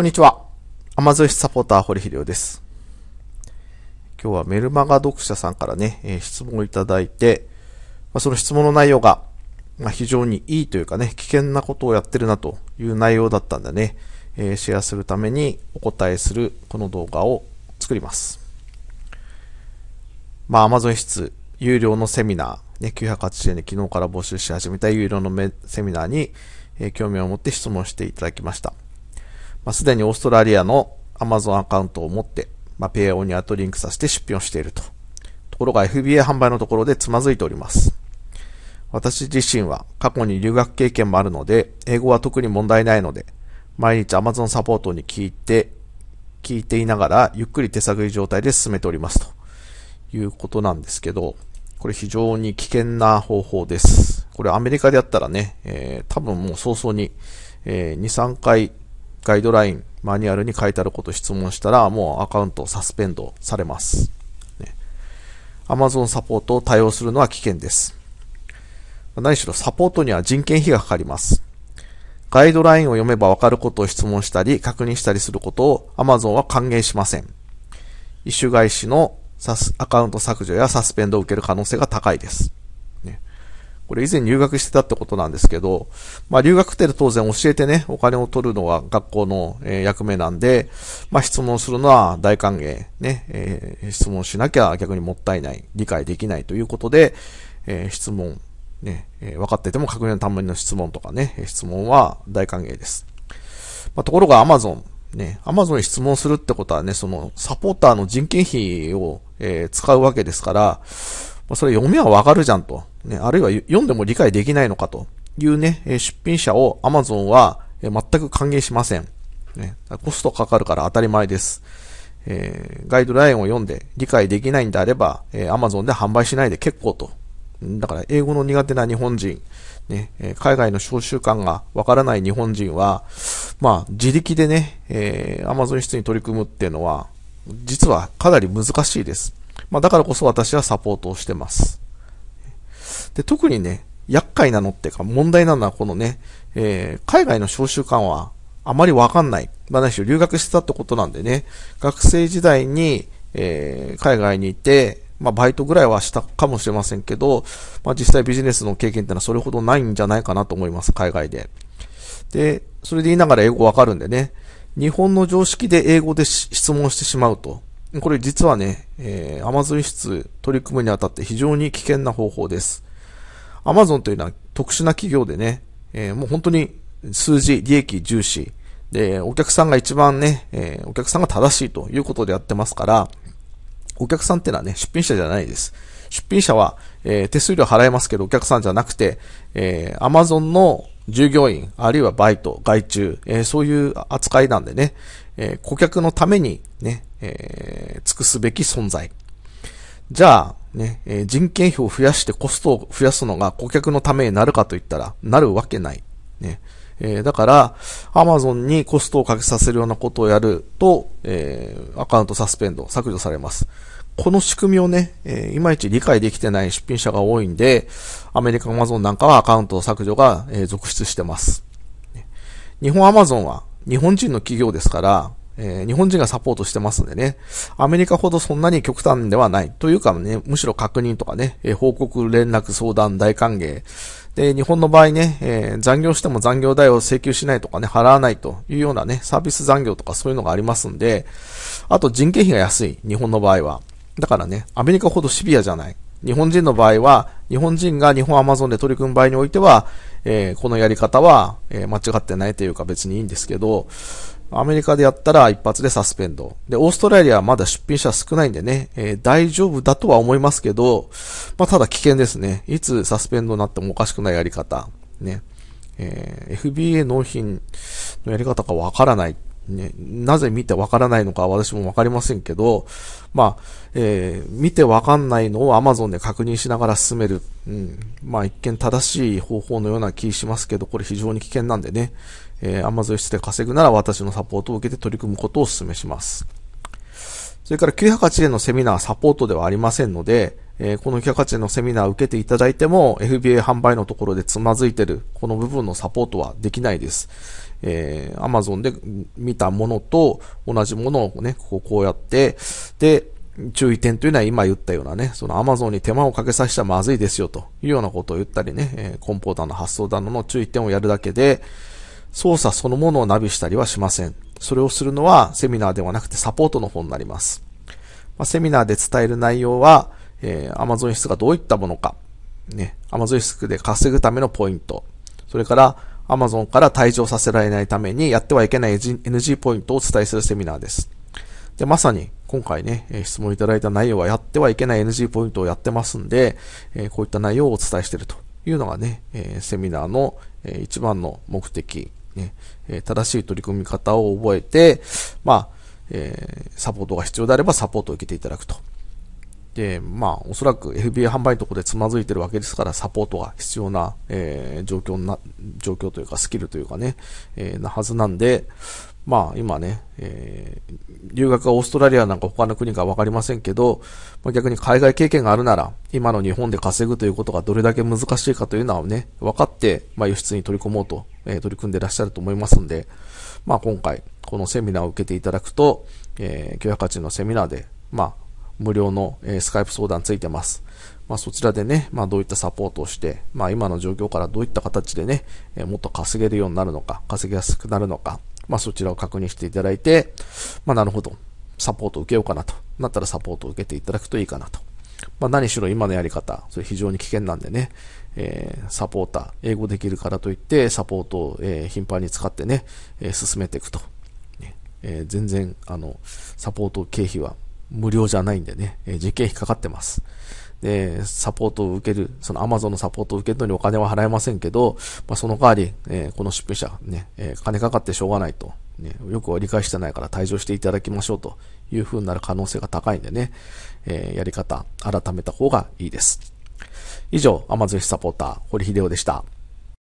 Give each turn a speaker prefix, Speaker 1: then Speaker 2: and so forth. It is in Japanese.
Speaker 1: こんにちは。アマゾンサポーター、堀秀夫です。今日はメルマガ読者さんからね、えー、質問をいただいて、まあ、その質問の内容が、まあ、非常にいいというかね、危険なことをやってるなという内容だったんでね、えー、シェアするためにお答えするこの動画を作ります。まあ、アマゾン室有料のセミナー、ね、980円で昨日から募集し始めた有料のセミナーに、えー、興味を持って質問していただきました。まあ、すでにオーストラリアの Amazon アカウントを持って、まあ、ペイオニアとリンクさせて出品をしていると。ところが FBA 販売のところでつまずいております。私自身は過去に留学経験もあるので、英語は特に問題ないので、毎日 Amazon サポートに聞いて、聞いていながら、ゆっくり手探り状態で進めておりますということなんですけど、これ非常に危険な方法です。これアメリカでやったらね、えー、多分もう早々に、えー、2、3回ガイドライン、マニュアルに書いてあることを質問したら、もうアカウントサスペンドされます。ね、Amazon サポートを対応するのは危険です。何しろサポートには人件費がかかります。ガイドラインを読めばわかることを質問したり、確認したりすることを Amazon は歓迎しません。一種返しのアカウント削除やサスペンドを受ける可能性が高いです。これ以前入学してたってことなんですけど、まあ留学って当然教えてね、お金を取るのは学校の、え役目なんで、まあ質問するのは大歓迎、ね、え質問しなきゃ逆にもったいない、理解できないということで、え質問、ね、え分かってても確認のための質問とかね、質問は大歓迎です。まあ、ところが Amazon、ね、Amazon に質問するってことはね、そのサポーターの人件費を、え使うわけですから、まあ、それ読めばわかるじゃんと。ね、あるいは読んでも理解できないのかというね、出品者を Amazon は全く歓迎しません。ね、コストかかるから当たり前です。えー、ガイドラインを読んで理解できないんであれば、えー、Amazon で販売しないで結構と。だから英語の苦手な日本人、ね、え海外の召集感がわからない日本人は、まあ自力でね、えー、Amazon 室に取り組むっていうのは、実はかなり難しいです。まあ、だからこそ私はサポートをしてます。で、特にね、厄介なのっていうか問題なのはこのね、えー、海外の召集官はあまりわかんない。まあ、いし留学してたってことなんでね、学生時代に、えー、海外にいて、まあ、バイトぐらいはしたかもしれませんけど、まあ、実際ビジネスの経験ってのはそれほどないんじゃないかなと思います、海外で。で、それで言いながら英語わかるんでね、日本の常識で英語で質問してしまうと。これ実はね、えー、Amazon 室取り組むにあたって非常に危険な方法です。Amazon というのは特殊な企業でね、えー、もう本当に数字、利益重視。で、お客さんが一番ね、えー、お客さんが正しいということでやってますから、お客さんってのはね、出品者じゃないです。出品者は、えー、手数料払いますけど、お客さんじゃなくて、えー、Amazon の従業員、あるいはバイト、外注、えー、そういう扱いなんでね、えー、顧客のためにね、えー、尽くすべき存在。じゃあ、ね、え人件費を増やしてコストを増やすのが顧客のためになるかと言ったら、なるわけない。ね。えだから、Amazon にコストをかけさせるようなことをやると、えアカウントサスペンド、削除されます。この仕組みをね、えー、いまいち理解できてない出品者が多いんで、アメリカ Amazon なんかはアカウント削除が、えー、続出してます。日本アマゾンは日本人の企業ですから、えー、日本人がサポートしてますんでね、アメリカほどそんなに極端ではない。というかね、むしろ確認とかね、えー、報告、連絡、相談、大歓迎。で、日本の場合ね、えー、残業しても残業代を請求しないとかね、払わないというようなね、サービス残業とかそういうのがありますんで、あと人件費が安い、日本の場合は。だからね、アメリカほどシビアじゃない。日本人の場合は、日本人が日本アマゾンで取り組む場合においては、えー、このやり方は、えー、間違ってないというか別にいいんですけど、アメリカでやったら一発でサスペンド。で、オーストラリアはまだ出品者少ないんでね、えー、大丈夫だとは思いますけど、まあ、ただ危険ですね。いつサスペンドになってもおかしくないやり方。ね。え FBA 納品のやり方かわからないっね、なぜ見てわからないのか私もわかりませんけど、まあ、えー、見てわかんないのを Amazon で確認しながら進める。うん。まあ、一見正しい方法のような気しますけど、これ非常に危険なんでね、えー、Amazon 室で稼ぐなら私のサポートを受けて取り組むことをお勧めします。それから908円のセミナーサポートではありませんので、えー、この908のセミナーを受けていただいても、FBA 販売のところでつまずいてる、この部分のサポートはできないです。えー、Amazon で見たものと同じものをね、こうこうやって、で、注意点というのは今言ったようなね、その Amazon に手間をかけさせたゃまずいですよというようなことを言ったりね、えー、コンポーターの発想だのの注意点をやるだけで、操作そのものをナビしたりはしません。それをするのはセミナーではなくてサポートの方になります。まあ、セミナーで伝える内容は、えー、Amazon 室がどういったものか、ね、Amazon 室で稼ぐためのポイント、それから Amazon から退場させられないためにやってはいけない NG ポイントをお伝えするセミナーです。で、まさに今回ね、質問いただいた内容はやってはいけない NG ポイントをやってますんで、えこういった内容をお伝えしているというのがね、えセミナーの、え一番の目的、ねえ正しい取り組み方を覚えて、まあ、えサポートが必要であればサポートを受けていただくと。で、まあ、おそらく FBA 販売のところでつまずいてるわけですから、サポートが必要な、えー、状況な、状況というか、スキルというかね、えー、なはずなんで、まあ、今ね、えー、留学がオーストラリアなんか他の国かわかりませんけど、まあ、逆に海外経験があるなら、今の日本で稼ぐということがどれだけ難しいかというのはね、分かって、まあ、輸出に取り込もうと、えー、取り組んでらっしゃると思いますんで、まあ、今回、このセミナーを受けていただくと、えー、教育価のセミナーで、まあ、無料の、えー、スカイプ相談ついてます。まあ、そちらでね、まあ、どういったサポートをして、まあ、今の状況からどういった形でね、えー、もっと稼げるようになるのか、稼ぎやすくなるのか、まあ、そちらを確認していただいて、まあ、なるほど、サポートを受けようかなと。なったらサポートを受けていただくといいかなと。まあ、何しろ今のやり方、それ非常に危険なんでね、えー、サポーター、英語できるからといって、サポートを、えー、頻繁に使ってね、えー、進めていくと。えー、全然、あの、サポート経費は無料じゃないんでね、えー、受験費かかってます。で、サポートを受ける、その Amazon のサポートを受けるのにお金は払えませんけど、まあ、その代わり、えー、この出品者、ね、えー、金かかってしょうがないと、ね、よく理解してないから退場していただきましょうという風になる可能性が高いんでね、えー、やり方、改めた方がいいです。以上、Amazon サポーター、堀秀夫でした。